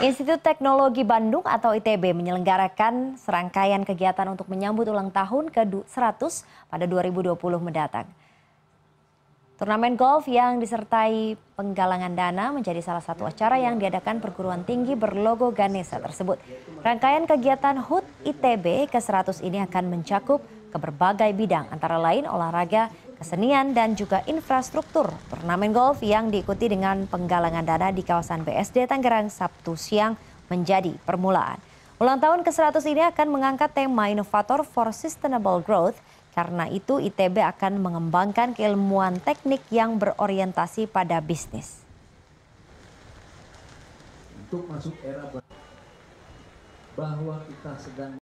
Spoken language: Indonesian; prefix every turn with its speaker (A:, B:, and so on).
A: Institut Teknologi Bandung atau ITB menyelenggarakan serangkaian kegiatan untuk menyambut ulang tahun ke-100 pada 2020 mendatang. Turnamen golf yang disertai penggalangan dana menjadi salah satu acara yang diadakan perguruan tinggi berlogo Ganesha tersebut. Rangkaian kegiatan HUT ITB ke-100 ini akan mencakup ke berbagai bidang antara lain olahraga, kesenian, dan juga infrastruktur. Turnamen golf yang diikuti dengan penggalangan dana di kawasan BSD Tangerang Sabtu siang menjadi permulaan. Ulang tahun ke-100 ini akan mengangkat tema inovator for sustainable growth. Karena itu ITB akan mengembangkan keilmuan teknik yang berorientasi pada bisnis.
B: Untuk masuk era bahwa kita sedang